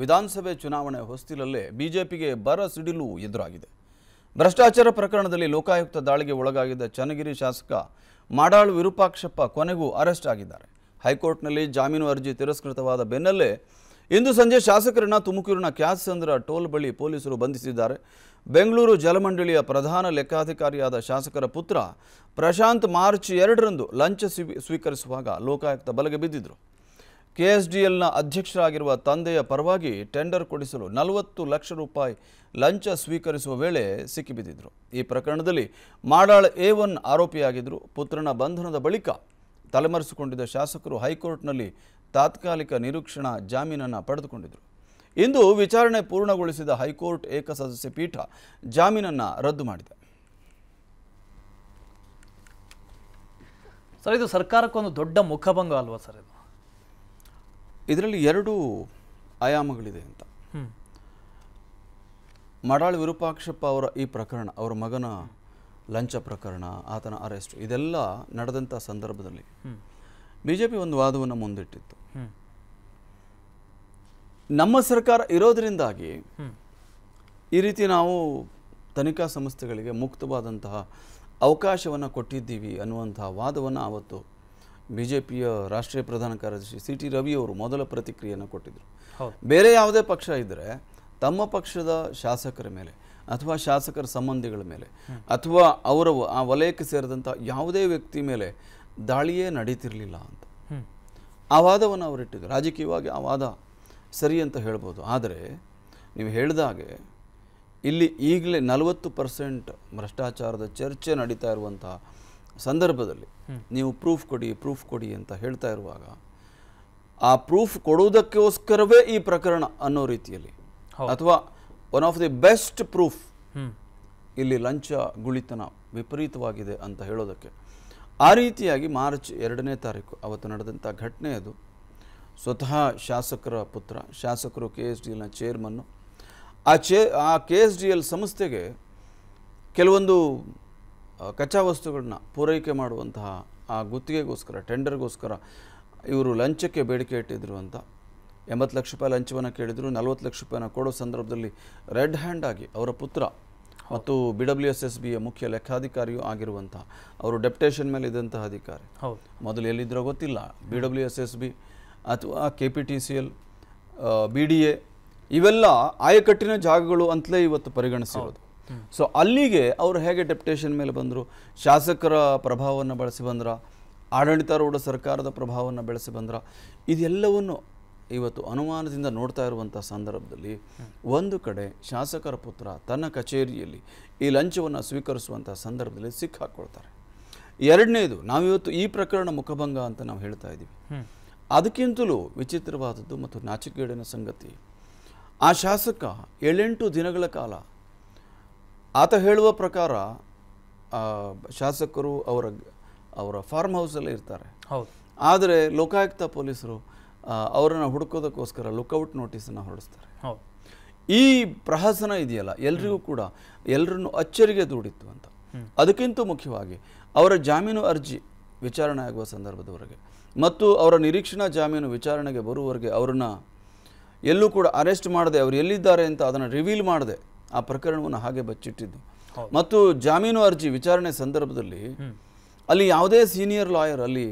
ವಿಧಾನಸಭೆ ಚುನಾವಣೆ ಹೊಸ್ತಿಲಲ್ಲೇ ಬಿಜೆಪಿಗೆ ಬರ ಸಿಡಿಲು ಎದುರಾಗಿದೆ ಭ್ರಷ್ಟಾಚಾರ ಪ್ರಕರಣದಲ್ಲಿ ಲೋಕಾಯುಕ್ತ ದಾಳಿಗೆ ಒಳಗಾಗಿದ್ದ ಚನ್ನಗಿರಿ ಶಾಸಕ ಮಾಡಾಳು ವಿರೂಪಾಕ್ಷಪ್ಪ ಕೊನೆಗೂ ಅರೆಸ್ಟ್ ಆಗಿದ್ದಾರೆ ಹೈಕೋರ್ಟ್ನಲ್ಲಿ ಜಾಮೀನು ಅರ್ಜಿ ತಿರಸ್ಕೃತವಾದ ಬೆನ್ನಲ್ಲೇ ಇಂದು ಸಂಜೆ ಶಾಸಕರನ್ನ ತುಮಕೂರಿನ ಕ್ಯಾತ್ಸಂದ್ರ ಟೋಲ್ ಬಳಿ ಪೊಲೀಸರು ಬಂಧಿಸಿದ್ದಾರೆ ಬೆಂಗಳೂರು ಜಲಮಂಡಳಿಯ ಪ್ರಧಾನ ಲೆಕ್ಕಾಧಿಕಾರಿಯಾದ ಶಾಸಕರ ಪುತ್ರ ಪ್ರಶಾಂತ್ ಮಾರ್ಚ್ ಎರಡರಂದು ಲಂಚ ಸ್ವೀಕರಿಸುವಾಗ ಲೋಕಾಯುಕ್ತ ಬಲಗೆ ಬಿದ್ದಿದ್ದರು ಕೆಎಸ್ಡಿಎಲ್ನ ಅಧ್ಯಕ್ಷರಾಗಿರುವ ತಂದೆಯ ಪರವಾಗಿ ಟೆಂಡರ್ ಕೊಡಿಸಲು ನಲವತ್ತು ಲಕ್ಷ ರೂಪಾಯಿ ಲಂಚ ಸ್ವೀಕರಿಸುವ ವೇಳೆ ಸಿಕ್ಕಿಬಿದ್ದಿದ್ರು ಈ ಪ್ರಕರಣದಲ್ಲಿ ಮಾಡಾಳ್ ಎ ಒನ್ ಆರೋಪಿಯಾಗಿದ್ದರು ಪುತ್ರನ ಬಂಧನದ ಬಳಿಕ ತಲೆಮರೆಸಿಕೊಂಡಿದ್ದ ಶಾಸಕರು ಹೈಕೋರ್ಟ್ನಲ್ಲಿ ತಾತ್ಕಾಲಿಕ ನಿರೀಕ್ಷಣಾ ಜಾಮೀನನ್ನು ಪಡೆದುಕೊಂಡಿದ್ದರು ಇಂದು ವಿಚಾರಣೆ ಪೂರ್ಣಗೊಳಿಸಿದ ಹೈಕೋರ್ಟ್ ಏಕಸದಸ್ಯ ಪೀಠ ಜಾಮೀನನ್ನು ರದ್ದು ಮಾಡಿದೆ ಸರ್ ಇದು ಸರ್ಕಾರಕ್ಕೊಂದು ದೊಡ್ಡ ಮುಖಭಂಗ ಅಲ್ವಾ ಸರ್ ಇದು ಇದರಲ್ಲಿ ಎರಡು ಆಯಾಮಗಳಿದೆ ಅಂತ ಮಡಾಳ್ ವಿರೂಪಾಕ್ಷಪ್ಪ ಅವರ ಈ ಪ್ರಕರಣ ಅವರ ಮಗನ ಲಂಚ ಪ್ರಕರಣ ಆತನ ಅರೆಸ್ಟ್ ಇದೆಲ್ಲ ನಡೆದಂಥ ಸಂದರ್ಭದಲ್ಲಿ ಬಿ ಜೆ ಪಿ ಒಂದು ವಾದವನ್ನು ಮುಂದಿಟ್ಟಿತ್ತು ನಮ್ಮ ಸರ್ಕಾರ ಇರೋದರಿಂದಾಗಿ ಈ ರೀತಿ ನಾವು ತನಿಖಾ ಸಂಸ್ಥೆಗಳಿಗೆ ಮುಕ್ತವಾದಂತಹ ಅವಕಾಶವನ್ನು ಕೊಟ್ಟಿದ್ದೀವಿ ಅನ್ನುವಂತಹ ವಾದವನ್ನು ಆವತ್ತು ಬಿ ಜೆ ಪಿಯ ರಾಷ್ಟ್ರೀಯ ಪ್ರಧಾನ ಕಾರ್ಯದರ್ಶಿ ಸಿ ಟಿ ರವಿ ಅವರು ಮೊದಲ ಪ್ರತಿಕ್ರಿಯೆಯನ್ನು ಕೊಟ್ಟಿದ್ದರು ಬೇರೆ ಯಾವುದೇ ಪಕ್ಷ ಇದ್ದರೆ ತಮ್ಮ ಪಕ್ಷದ ಶಾಸಕರ ಮೇಲೆ ಅಥವಾ ಶಾಸಕರ ಸಂಬಂಧಿಗಳ ಮೇಲೆ ಅಥವಾ ಅವರ ಆ ವಲಯಕ್ಕೆ ಸೇರಿದಂಥ ಯಾವುದೇ ವ್ಯಕ್ತಿ ಮೇಲೆ ದಾಳಿಯೇ ನಡೀತಿರಲಿಲ್ಲ ಅಂತ ಆ ವಾದವನ್ನು ಅವರಿಟ್ಟಿದ್ದು ರಾಜಕೀಯವಾಗಿ ಆ ವಾದ ಸರಿ ಅಂತ ಹೇಳ್ಬೋದು ಆದರೆ ನೀವು ಹೇಳಿದಾಗೆ ಇಲ್ಲಿ ಈಗಲೇ ನಲವತ್ತು ಪರ್ಸೆಂಟ್ ಭ್ರಷ್ಟಾಚಾರದ ಚರ್ಚೆ ನಡೀತಾ ಇರುವಂತಹ ಸಂದರ್ಭದಲ್ಲಿ ನೀವು ಪ್ರೂಫ್ ಕೊಡಿ ಪ್ರೂಫ್ ಕೊಡಿ ಅಂತ ಹೇಳ್ತಾ ಇರುವಾಗ ಆ ಪ್ರೂಫ್ ಕೊಡುವುದಕ್ಕೋಸ್ಕರವೇ ಈ ಪ್ರಕರಣ ಅನ್ನೋ ರೀತಿಯಲ್ಲಿ ಅಥವಾ one of the best proof ಇಲ್ಲಿ ಲಂಚ ಗುಳಿತನ ವಿಪರೀತವಾಗಿದೆ ಅಂತ ಹೇಳೋದಕ್ಕೆ ಆ ರೀತಿಯಾಗಿ ಮಾರ್ಚ್ ಎರಡನೇ ತಾರೀಕು ಅವತ್ತು ನಡೆದಂಥ ಘಟನೆ ಅದು ಸ್ವತಃ ಶಾಸಕರ ಪುತ್ರ ಶಾಸಕರು ಕೆ ಎಸ್ ಡಿ ಎಲ್ನ ಚೇರ್ಮನ್ನು ಆ ಚೇ ಆ ಕೆ ಎಸ್ ಡಿ ಎಲ್ ಸಂಸ್ಥೆಗೆ ಕೆಲವೊಂದು ಕಚ್ಚಾ ವಸ್ತುಗಳನ್ನ ಪೂರೈಕೆ ಮಾಡುವಂತಹ ಆ ಗುತ್ತಿಗೆಗೋಸ್ಕರ ಟೆಂಡರ್ಗೋಸ್ಕರ ಇವರು ಲಂಚಕ್ಕೆ ಬೇಡಿಕೆ ಇಟ್ಟಿದ್ದರು ಅಂತ ಎಂಬತ್ತು ಲಕ್ಷ ರೂಪಾಯಿ ಲಂಚವನ್ನು ಕೇಳಿದರು ನಲವತ್ತು ಲಕ್ಷ ರೂಪಾಯಿನ ಕೊಡೋ ಸಂದರ್ಭದಲ್ಲಿ ರೆಡ್ ಹ್ಯಾಂಡ್ ಆಗಿ ಅವರ ಪುತ್ರ ಮತ್ತು ಬಿ ಡಬ್ಲ್ಯೂ ಎಸ್ ಎಸ್ ಬಿಯ ಮುಖ್ಯ ಲೆಕ್ಕಾಧಿಕಾರಿಯೂ ಆಗಿರುವಂಥ ಅವರು ಡೆಪ್ಟೇಷನ್ ಮೇಲೆ ಇದ್ದಂತಹ ಅಧಿಕಾರಿ ಹೌದು ಮೊದಲು ಎಲ್ಲಿದ್ದರೋ ಗೊತ್ತಿಲ್ಲ B W S S B ಅಥವಾ K P T C L B D A ಇವೆಲ್ಲ ಆಯಕಟ್ಟಿನ ಜಾಗಗಳು ಅಂತಲೇ ಇವತ್ತು ಪರಿಗಣಿಸಿರೋದು ಸೊ ಅಲ್ಲಿಗೆ ಅವರು ಹೇಗೆ ಡೆಪ್ಟೇಷನ್ ಮೇಲೆ ಬಂದರು ಶಾಸಕರ ಪ್ರಭಾವವನ್ನು ಬಳಸಿ ಬಂದ್ರ ಆಡಳಿತಾರೂಢ ಸರ್ಕಾರದ ಪ್ರಭಾವವನ್ನು ಬೆಳೆಸಿ ಬಂದ್ರ ಇದೆಲ್ಲವನ್ನು ಇವತ್ತು ಅನುಮಾನದಿಂದ ನೋಡ್ತಾ ಇರುವಂಥ ಸಂದರ್ಭದಲ್ಲಿ ಒಂದು ಕಡೆ ಶಾಸಕರ ಪುತ್ರ ತನ್ನ ಕಚೇರಿಯಲ್ಲಿ ಈ ಲಂಚವನ್ನು ಸ್ವೀಕರಿಸುವಂಥ ಸಂದರ್ಭದಲ್ಲಿ ಸಿಕ್ಕಾಕ್ಕೊಳ್ತಾರೆ ಎರಡನೇದು ನಾವಿವತ್ತು ಈ ಪ್ರಕರಣ ಮುಖಭಂಗ ಅಂತ ನಾವು ಹೇಳ್ತಾ ಇದ್ದೀವಿ ಅದಕ್ಕಿಂತಲೂ ವಿಚಿತ್ರವಾದದ್ದು ಮತ್ತು ನಾಚಿಕೇಡಿನ ಸಂಗತಿ ಆ ಶಾಸಕ ಏಳೆಂಟು ದಿನಗಳ ಕಾಲ ಆತ ಹೇಳುವ ಪ್ರಕಾರ ಶಾಸಕರು ಅವರ ಅವರ ಫಾರ್ಮ್ ಹೌಸಲ್ಲೇ ಇರ್ತಾರೆ ಹೌದು ಆದರೆ ಲೋಕಾಯುಕ್ತ ಪೊಲೀಸರು ಅವರನ್ನು ಹುಡುಕೋದಕ್ಕೋಸ್ಕರ ಲುಕ್ಔಟ್ ನೋಟಿಸನ್ನು ಹೊರಡಿಸ್ತಾರೆ ಹೌದು ಈ ಪ್ರಹಸನ ಇದೆಯಲ್ಲ ಎಲ್ರಿಗೂ ಕೂಡ ಎಲ್ಲರನ್ನು ಅಚ್ಚರಿಗೆ ದೂಡಿತ್ತು ಅಂತ ಅದಕ್ಕಿಂತ ಮುಖ್ಯವಾಗಿ ಅವರ ಜಾಮೀನು ಅರ್ಜಿ ವಿಚಾರಣೆ ಆಗುವ ಸಂದರ್ಭದವರೆಗೆ ಮತ್ತು ಅವರ ನಿರೀಕ್ಷಣಾ ಜಾಮೀನು ವಿಚಾರಣೆಗೆ ಬರುವವರೆಗೆ ಅವರನ್ನು ಎಲ್ಲೂ ಕೂಡ ಅರೆಸ್ಟ್ ಮಾಡದೆ ಅವರು ಎಲ್ಲಿದ್ದಾರೆ ಅಂತ ಅದನ್ನು ರಿವೀಲ್ ಮಾಡದೆ ಆ ಪ್ರಕರಣವನ್ನು ಹಾಗೆ ಬಚ್ಚಿಟ್ಟಿದ್ದು ಮತ್ತು ಜಾಮೀನು ಅರ್ಜಿ ವಿಚಾರಣೆ ಸಂದರ್ಭದಲ್ಲಿ ಅಲ್ಲಿ ಯಾವುದೇ ಸೀನಿಯರ್ ಲಾಯರ್ ಅಲ್ಲಿ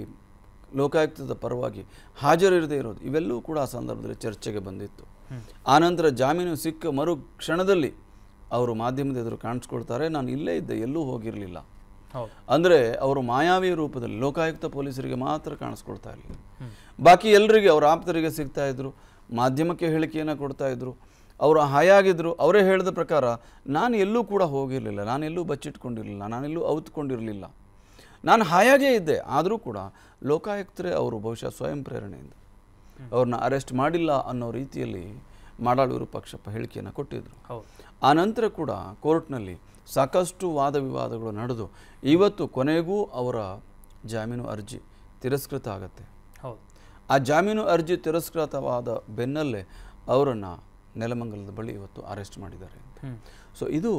ಲೋಕಾಯುಕ್ತದ ಪರವಾಗಿ ಹಾಜರಿರದೇ ಇರೋದು ಇವೆಲ್ಲವೂ ಕೂಡ ಆ ಸಂದರ್ಭದಲ್ಲಿ ಚರ್ಚೆಗೆ ಬಂದಿತ್ತು ಆನಂತರ ಜಾಮೀನು ಸಿಕ್ಕ ಮರು ಕ್ಷಣದಲ್ಲಿ ಅವರು ಮಾಧ್ಯಮದ ಎದುರು ಕಾಣಿಸ್ಕೊಳ್ತಾರೆ ನಾನು ಇಲ್ಲೇ ಇದ್ದೆ ಎಲ್ಲೂ ಹೋಗಿರಲಿಲ್ಲ ಅಂದರೆ ಅವರು ಮಾಯಾವಿ ರೂಪದಲ್ಲಿ ಲೋಕಾಯುಕ್ತ ಪೊಲೀಸರಿಗೆ ಮಾತ್ರ ಕಾಣಿಸ್ಕೊಳ್ತಾ ಇರಲಿಲ್ಲ ಬಾಕಿ ಎಲ್ಲರಿಗೆ ಅವರ ಆಪ್ತರಿಗೆ ಸಿಗ್ತಾ ಇದ್ರು ಮಾಧ್ಯಮಕ್ಕೆ ಹೇಳಿಕೆಯನ್ನು ಕೊಡ್ತಾ ಇದ್ರು ಅವರು ಹಾಯಾಗಿದ್ದರು ಅವರೇ ಹೇಳಿದ ಪ್ರಕಾರ ನಾನು ಎಲ್ಲೂ ಕೂಡ ಹೋಗಿರಲಿಲ್ಲ ನಾನು ಎಲ್ಲೂ ಬಚ್ಚಿಟ್ಕೊಂಡಿರಲಿಲ್ಲ ನಾನೆಲ್ಲೂ ಅವತ್ಕೊಂಡಿರಲಿಲ್ಲ ನಾನು ಹಾಯಾಗೇ ಇದ್ದೆ ಆದರೂ ಕೂಡ ಲೋಕಾಯುಕ್ತರೇ ಅವರು ಬಹುಶಃ ಸ್ವಯಂ ಪ್ರೇರಣೆಯಿಂದ ಅವ್ರನ್ನ ಅರೆಸ್ಟ್ ಮಾಡಿಲ್ಲ ಅನ್ನೋ ರೀತಿಯಲ್ಲಿ ಮಾಡಾಳೂರು ಪಕ್ಷಪ್ಪ ಹೇಳಿಕೆಯನ್ನು ಕೊಟ್ಟಿದ್ದರು ಆ ನಂತರ ಕೂಡ ಕೋರ್ಟ್ನಲ್ಲಿ ಸಾಕಷ್ಟು ವಾದ ವಿವಾದಗಳು ನಡೆದು ಇವತ್ತು ಕೊನೆಗೂ ಅವರ ಜಾಮೀನು ಅರ್ಜಿ ತಿರಸ್ಕೃತ ಆಗುತ್ತೆ ಆ ಜಾಮೀನು ಅರ್ಜಿ ತಿರಸ್ಕೃತವಾದ ಬೆನ್ನಲ್ಲೇ ಅವರನ್ನು ನೆಲಮಂಗಲದ ಬಳಿ ಇವತ್ತು ಅರೆಸ್ಟ್ ಮಾಡಿದ್ದಾರೆ ಸೊ ಇದು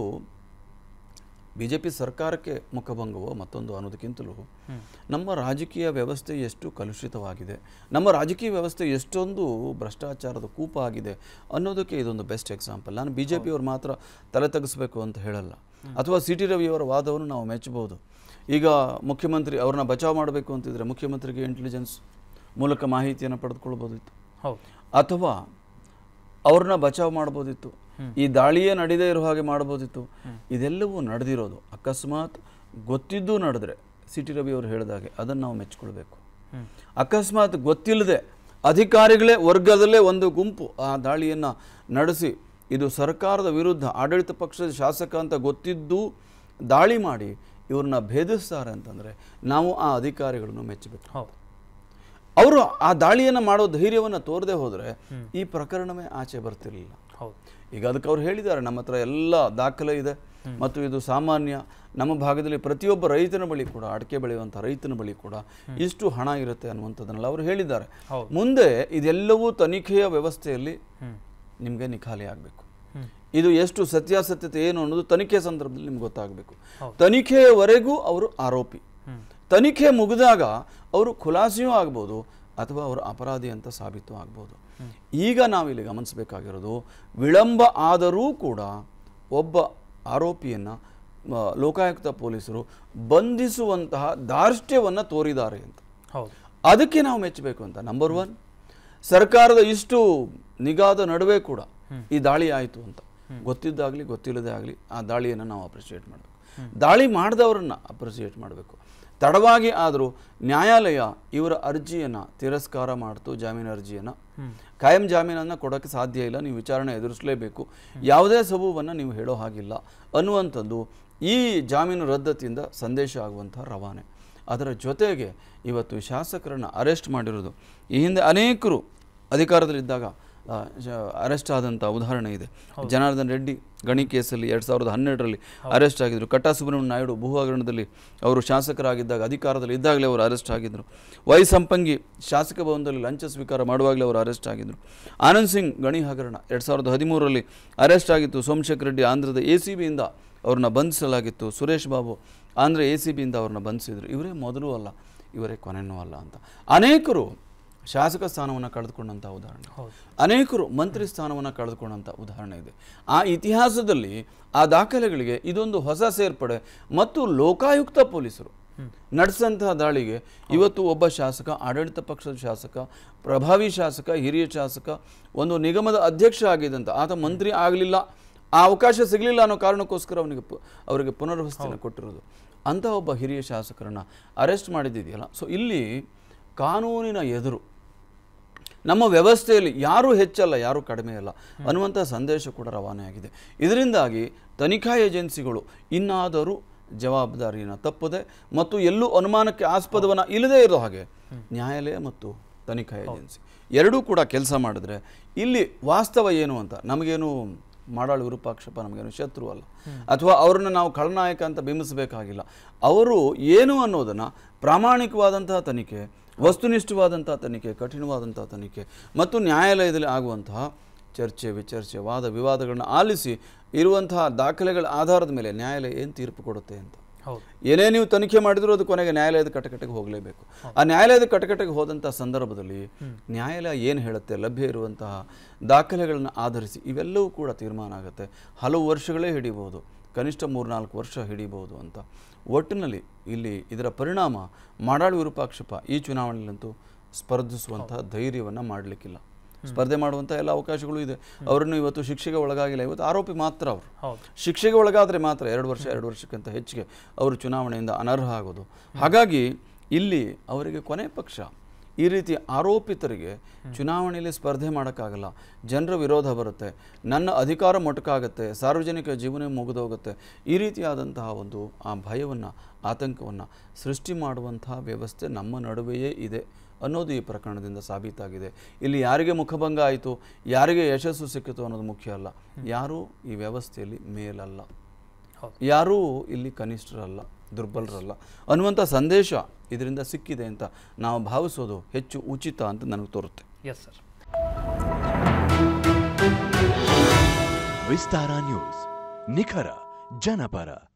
ಬಿ ಜೆ ಪಿ ಸರ್ಕಾರಕ್ಕೆ ಮುಖಭಂಗವೋ ಮತ್ತೊಂದು ಅನ್ನೋದಕ್ಕಿಂತಲೂ ನಮ್ಮ ರಾಜಕೀಯ ವ್ಯವಸ್ಥೆ ಎಷ್ಟು ಕಲುಷಿತವಾಗಿದೆ ನಮ್ಮ ರಾಜಕೀಯ ವ್ಯವಸ್ಥೆ ಎಷ್ಟೊಂದು ಭ್ರಷ್ಟಾಚಾರದ ಕೂಪ ಆಗಿದೆ ಅನ್ನೋದಕ್ಕೆ ಇದೊಂದು ಬೆಸ್ಟ್ ಎಕ್ಸಾಂಪಲ್ ನಾನು ಬಿ ಜೆ ಪಿಯವ್ರು ಮಾತ್ರ ತಲೆ ತೆಗೆಸಬೇಕು ಅಂತ ಹೇಳಲ್ಲ ಅಥವಾ ಸಿ ಟಿ ರವಿಯವರ ವಾದವನ್ನು ನಾವು ಮೆಚ್ಚಬಹುದು ಈಗ ಮುಖ್ಯಮಂತ್ರಿ ಅವ್ರನ್ನ ಬಚಾವ್ ಮಾಡಬೇಕು ಅಂತಿದ್ರೆ ಮುಖ್ಯಮಂತ್ರಿಗೆ ಇಂಟೆಲಿಜೆನ್ಸ್ ಮೂಲಕ ಮಾಹಿತಿಯನ್ನು ಪಡೆದುಕೊಳ್ಬೋದಿತ್ತು ಅಥವಾ ಅವ್ರನ್ನ ಬಚಾವ್ ಮಾಡ್ಬೋದಿತ್ತು ಈ ದಾಳಿಯೇ ನಡೆದೇ ಇರೋ ಹಾಗೆ ಮಾಡ್ಬೋದಿತ್ತು ಇದೆಲ್ಲವೂ ನಡೆದಿರೋದು ಅಕಸ್ಮಾತ್ ಗೊತ್ತಿದ್ದು ನಡೆದ್ರೆ ಸಿ ಟಿ ರವಿ ಅವರು ಹೇಳಿದಾಗೆ ಅದನ್ನು ನಾವು ಮೆಚ್ಕೊಳ್ಬೇಕು ಅಕಸ್ಮಾತ್ ಗೊತ್ತಿಲ್ಲದೆ ಅಧಿಕಾರಿಗಳೇ ವರ್ಗದಲ್ಲೇ ಒಂದು ಗುಂಪು ಆ ದಾಳಿಯನ್ನು ನಡೆಸಿ ಇದು ಸರ್ಕಾರದ ವಿರುದ್ಧ ಆಡಳಿತ ಪಕ್ಷದ ಶಾಸಕ ಅಂತ ಗೊತ್ತಿದ್ದು ದಾಳಿ ಮಾಡಿ ಇವ್ರನ್ನ ಭೇದಿಸ್ತಾರೆ ಅಂತಂದರೆ ನಾವು ಆ ಅಧಿಕಾರಿಗಳನ್ನು ಮೆಚ್ಚಬೇಕು ಅವರು ಆ ದಾಳಿಯನ್ನು ಮಾಡೋ ಧೈರ್ಯವನ್ನು ತೋರದೆ ಹೋದರೆ ಈ ಪ್ರಕರಣವೇ ಆಚೆ ಬರ್ತಿರಲಿಲ್ಲ ಈಗ ಅದಕ್ಕೆ ಅವ್ರು ಹೇಳಿದ್ದಾರೆ ನಮ್ಮ ಹತ್ರ ಎಲ್ಲ ದಾಖಲೆ ಇದೆ ಮತ್ತು ಇದು ಸಾಮಾನ್ಯ ನಮ್ಮ ಭಾಗದಲ್ಲಿ ಪ್ರತಿಯೊಬ್ಬ ರೈತನ ಬಳಿ ಕೂಡ ಅಡಕೆ ಬೆಳೆಯುವಂಥ ರೈತನ ಬಳಿ ಕೂಡ ಇಷ್ಟು ಹಣ ಇರುತ್ತೆ ಅನ್ನುವಂಥದ್ದನ್ನೆಲ್ಲ ಅವರು ಹೇಳಿದ್ದಾರೆ ಮುಂದೆ ಇದೆಲ್ಲವೂ ತನಿಖೆಯ ವ್ಯವಸ್ಥೆಯಲ್ಲಿ ನಿಮಗೆ ನಿಖಾಲಿ ಆಗಬೇಕು ಇದು ಎಷ್ಟು ಸತ್ಯಾಸತ್ಯತೆ ಏನು ಅನ್ನೋದು ತನಿಖೆ ಸಂದರ್ಭದಲ್ಲಿ ನಿಮ್ಗೆ ಗೊತ್ತಾಗಬೇಕು ತನಿಖೆಯವರೆಗೂ ಅವರು ಆರೋಪಿ ತನಿಖೆ ಮುಗಿದಾಗ ಅವರು ಖುಲಾಸೆಯೂ ಆಗ್ಬೋದು ಅಥವಾ ಅವರು ಅಪರಾಧಿ ಅಂತ ಸಾಬೀತು ಆಗ್ಬೋದು ಈಗ ನಾವಿಲ್ಲಿ ಗಮನಿಸಬೇಕಾಗಿರೋದು ವಿಳಂಬ ಆದರೂ ಕೂಡ ಒಬ್ಬ ಆರೋಪಿಯನ್ನು ಲೋಕಾಯುಕ್ತ ಪೊಲೀಸರು ಬಂಧಿಸುವಂತಹ ಧಾರ್ಷ್ಟ್ಯವನ್ನು ತೋರಿದ್ದಾರೆ ಅಂತ ಹೌದು ಅದಕ್ಕೆ ನಾವು ಮೆಚ್ಚಬೇಕು ಅಂತ ನಂಬರ್ ಒನ್ ಸರ್ಕಾರದ ಇಷ್ಟು ನಿಗಾದ ನಡುವೆ ಕೂಡ ಈ ದಾಳಿ ಆಯಿತು ಅಂತ ಗೊತ್ತಿದ್ದಾಗಲಿ ಗೊತ್ತಿಲ್ಲದೆ ಆಗಲಿ ಆ ದಾಳಿಯನ್ನು ನಾವು ಅಪ್ರಿಷಿಯೇಟ್ ಮಾಡಬೇಕು ದಾಳಿ ಮಾಡಿದವರನ್ನು ಅಪ್ರಿಸಿಯೇಟ್ ಮಾಡಬೇಕು ತಡವಾಗಿ ಆದರೂ ನ್ಯಾಯಾಲಯ ಇವರ ಅರ್ಜಿಯನ್ನು ತಿರಸ್ಕಾರ ಮಾಡ್ತು ಜಾಮೀನು ಅರ್ಜಿಯನ್ನು ಕಾಯಂ ಜಾಮೀನನ್ನು ಕೊಡೋಕ್ಕೆ ಸಾಧ್ಯ ಇಲ್ಲ ನೀವು ವಿಚಾರಣೆ ಎದುರಿಸಲೇಬೇಕು ಯಾವುದೇ ಸಬೂಬನ್ನು ನೀವು ಹೇಳೋ ಹಾಗಿಲ್ಲ ಅನ್ನುವಂಥದ್ದು ಈ ಜಾಮೀನು ರದ್ದತಿಯಿಂದ ಸಂದೇಶ ಆಗುವಂಥ ರವಾನೆ ಅದರ ಜೊತೆಗೆ ಇವತ್ತು ಶಾಸಕರನ್ನು ಅರೆಸ್ಟ್ ಮಾಡಿರೋದು ಈ ಹಿಂದೆ ಅನೇಕರು ಅಧಿಕಾರದಲ್ಲಿದ್ದಾಗ ಅರೆಸ್ಟ್ ಆದಂಥ ಉದಾಹರಣೆ ಇದೆ ಜನಾರ್ದನ್ ರೆಡ್ಡಿ ಗಣಿ ಕೇಸಲ್ಲಿ ಎರಡು ಸಾವಿರದ ಹನ್ನೆರಡರಲ್ಲಿ ಅರೆಸ್ಟ್ ಆಗಿದ್ರು ಕಟ್ಟಾ ಸುಬ್ರಹ್ಮಣ್ಯ ನಾಯ್ಡು ಭೂ ಹಗರಣದಲ್ಲಿ ಅವರು ಶಾಸಕರಾಗಿದ್ದಾಗ ಅಧಿಕಾರದಲ್ಲಿ ಇದ್ದಾಗಲೇ ಅವರು ಅರೆಸ್ಟ್ ಆಗಿದ್ರು ವೈ ಸಂಪಂಗಿ ಶಾಸಕ ಭವನದಲ್ಲಿ ಲಂಚ ಸ್ವೀಕಾರ ಮಾಡುವಾಗಲೇ ಅವರು ಅರೆಸ್ಟ್ ಆಗಿದ್ರು ಆನಂದ್ ಸಿಂಗ್ ಗಣಿ ಹಗರಣ ಎರಡು ಸಾವಿರದ ಹದಿಮೂರರಲ್ಲಿ ಅರೆಸ್ಟ್ ಆಗಿತ್ತು ಸೋಮಶೇಖರ್ ರೆಡ್ಡಿ ಆಂಧ್ರದ ಎ ಸಿ ಬಿಯಿಂದ ಅವ್ರನ್ನ ಬಂಧಿಸಲಾಗಿತ್ತು ಸುರೇಶ್ ಬಾಬು ಆಂಧ್ರ ಎ ಸಿ ಬಿಯಿಂದ ಅವ್ರನ್ನ ಬಂಧಿಸಿದರು ಇವರೇ ಮೊದಲು ಅಲ್ಲ ಇವರೇ ಕೊನೆಯೂ ಅಲ್ಲ ಅಂತ ಅನೇಕರು ಶಾಸಕ ಸ್ಥಾನವನ್ನು ಕಳೆದುಕೊಂಡಂಥ ಉದಾಹರಣೆ ಅನೇಕರು ಮಂತ್ರಿ ಸ್ಥಾನವನ್ನು ಕಳೆದುಕೊಂಡಂಥ ಉದಾಹರಣೆ ಇದೆ ಆ ಇತಿಹಾಸದಲ್ಲಿ ಆ ದಾಖಲೆಗಳಿಗೆ ಇದೊಂದು ಹೊಸ ಸೇರ್ಪಡೆ ಮತ್ತು ಲೋಕಾಯುಕ್ತ ಪೊಲೀಸರು ನಡೆಸಿದಂತಹ ದಾಳಿಗೆ ಇವತ್ತು ಒಬ್ಬ ಶಾಸಕ ಆಡಳಿತ ಪಕ್ಷದ ಶಾಸಕ ಪ್ರಭಾವಿ ಶಾಸಕ ಹಿರಿಯ ಶಾಸಕ ಒಂದು ನಿಗಮದ ಅಧ್ಯಕ್ಷ ಆಗಿದ್ದಂಥ ಆತ ಮಂತ್ರಿ ಆಗಲಿಲ್ಲ ಆ ಅವಕಾಶ ಸಿಗಲಿಲ್ಲ ಅನ್ನೋ ಕಾರಣಕ್ಕೋಸ್ಕರ ಅವನಿಗೆ ಅವರಿಗೆ ಪುನರ್ವಸತಿಯನ್ನು ಕೊಟ್ಟಿರೋದು ಅಂತಹ ಒಬ್ಬ ಹಿರಿಯ ಶಾಸಕರನ್ನು ಅರೆಸ್ಟ್ ಮಾಡಿದ್ದಿದೆಯಲ್ಲ ಸೊ ಇಲ್ಲಿ ಕಾನೂನಿನ ಎದುರು ನಮ್ಮ ವ್ಯವಸ್ಥೆಯಲ್ಲಿ ಯಾರೂ ಹೆಚ್ಚಲ್ಲ ಯಾರೂ ಕಡಿಮೆ ಅಲ್ಲ ಅನ್ನುವಂಥ ಸಂದೇಶ ಕೂಡ ರವಾನೆಯಾಗಿದೆ ಇದರಿಂದಾಗಿ ತನಿಖಾ ಏಜೆನ್ಸಿಗಳು ಇನ್ನಾದರೂ ಜವಾಬ್ದಾರಿಯನ್ನು ತಪ್ಪದೆ ಮತ್ತು ಎಲ್ಲೂ ಅನುಮಾನಕ್ಕೆ ಆಸ್ಪದವನ್ನು ಇಲ್ಲದೇ ಇರೋ ಹಾಗೆ ನ್ಯಾಯಾಲಯ ಮತ್ತು ತನಿಖಾ ಏಜೆನ್ಸಿ ಎರಡೂ ಕೂಡ ಕೆಲಸ ಮಾಡಿದ್ರೆ ಇಲ್ಲಿ ವಾಸ್ತವ ಏನು ಅಂತ ನಮಗೇನು ಮಾಡಾಳು ವಿರೂಪಾಕ್ಷಪ್ಪ ನಮಗೇನು ಶತ್ರು ಅಲ್ಲ ಅಥವಾ ಅವ್ರನ್ನ ನಾವು ಖಳನಾಯಕ ಅಂತ ಬಿಂಬಿಸಬೇಕಾಗಿಲ್ಲ ಅವರು ಏನು ಅನ್ನೋದನ್ನು ಪ್ರಾಮಾಣಿಕವಾದಂತಹ ತನಿಖೆ ವಸ್ತುನಿಷ್ಠವಾದಂತಹ ತನಿಖೆ ಕಠಿಣವಾದಂತಹ ತನಿಖೆ ಮತ್ತು ನ್ಯಾಯಾಲಯದಲ್ಲಿ ಆಗುವಂತಹ ಚರ್ಚೆ ವಿಚರ್ಚೆ ವಾದ ವಿವಾದಗಳನ್ನು ಆಲಿಸಿ ಇರುವಂತಹ ದಾಖಲೆಗಳ ಆಧಾರದ ಮೇಲೆ ನ್ಯಾಯಾಲಯ ಏನು ತೀರ್ಪು ಕೊಡುತ್ತೆ ಅಂತ ಏನೇ ನೀವು ತನಿಖೆ ಮಾಡಿದರೂ ಅದು ಕೊನೆಗೆ ನ್ಯಾಯಾಲಯದ ಕಟಕಟೆಗೆ ಹೋಗಲೇಬೇಕು ಆ ನ್ಯಾಯಾಲಯದ ಕಟಕಟೆಗೆ ಹೋದಂಥ ಸಂದರ್ಭದಲ್ಲಿ ನ್ಯಾಯಾಲಯ ಏನು ಹೇಳುತ್ತೆ ಲಭ್ಯ ಇರುವಂತಹ ದಾಖಲೆಗಳನ್ನು ಆಧರಿಸಿ ಇವೆಲ್ಲವೂ ಕೂಡ ತೀರ್ಮಾನ ಆಗುತ್ತೆ ಹಲವು ವರ್ಷಗಳೇ ಹಿಡಿಬೋದು ಕನಿಷ್ಠ ಮೂರ್ನಾಲ್ಕು ವರ್ಷ ಹಿಡಿಬಹುದು ಅಂತ ಒಟ್ಟಿನಲ್ಲಿ ಇಲ್ಲಿ ಇದರ ಪರಿಣಾಮ ಮಾಡಾಳು ವಿರೂಪಾಕ್ಷಪ್ಪ ಈ ಚುನಾವಣೆಯಲ್ಲಂತೂ ಸ್ಪರ್ಧಿಸುವಂತಹ ಧೈರ್ಯವನ್ನು ಮಾಡಲಿಕ್ಕಿಲ್ಲ ಸ್ಪರ್ಧೆ ಮಾಡುವಂಥ ಎಲ್ಲ ಅವಕಾಶಗಳು ಇದೆ ಅವರನ್ನು ಇವತ್ತು ಶಿಕ್ಷೆಗೆ ಒಳಗಾಗಿಲ್ಲ ಇವತ್ತು ಆರೋಪಿ ಮಾತ್ರ ಅವರು ಶಿಕ್ಷೆಗೆ ಒಳಗಾದರೆ ಮಾತ್ರ ಎರಡು ವರ್ಷ ಎರಡು ವರ್ಷಕ್ಕಿಂತ ಹೆಚ್ಚಿಗೆ ಅವರು ಚುನಾವಣೆಯಿಂದ ಅನರ್ಹ ಆಗೋದು ಹಾಗಾಗಿ ಇಲ್ಲಿ ಅವರಿಗೆ ಕೊನೆ ಪಕ್ಷ ಈ ರೀತಿ ಆರೋಪಿತರಿಗೆ ಚುನಾವಣೆಯಲ್ಲಿ ಸ್ಪರ್ಧೆ ಮಾಡೋಕ್ಕಾಗಲ್ಲ ಜನರ ವಿರೋಧ ಬರುತ್ತೆ ನನ್ನ ಅಧಿಕಾರ ಮೊಟಕಾಗುತ್ತೆ ಸಾರ್ವಜನಿಕ ಜೀವನ ಮುಗಿದೋಗುತ್ತೆ ಈ ರೀತಿಯಾದಂತಹ ಒಂದು ಆ ಭಯವನ್ನು ಆತಂಕವನ್ನು ಸೃಷ್ಟಿ ಮಾಡುವಂತಹ ವ್ಯವಸ್ಥೆ ನಮ್ಮ ನಡುವೆಯೇ ಇದೆ ಅನ್ನೋದು ಈ ಪ್ರಕರಣದಿಂದ ಸಾಬೀತಾಗಿದೆ ಇಲ್ಲಿ ಯಾರಿಗೆ ಮುಖಭಂಗ ಆಯಿತು ಯಾರಿಗೆ ಯಶಸ್ಸು ಸಿಕ್ಕಿತು ಅನ್ನೋದು ಮುಖ್ಯ ಅಲ್ಲ ಯಾರೂ ಈ ವ್ಯವಸ್ಥೆಯಲ್ಲಿ ಮೇಲಲ್ಲ ಯಾರೂ ಇಲ್ಲಿ ಕನಿಷ್ಠರಲ್ಲ ದುರ್ಬಲರಲ್ಲ ಅನ್ನುವಂಥ ಸಂದೇಶ ಇದರಿಂದ ಸಿಕ್ಕಿದೆ ಅಂತ ನಾವು ಭಾವಿಸೋದು ಹೆಚ್ಚು ಉಚಿತ ಅಂತ ನನಗೆ ತೋರುತ್ತೆ ಎಸ್ ಸರ್ ವಿಸ್ತಾರ ನ್ಯೂಸ್ ನಿಖರ ಜನಪರ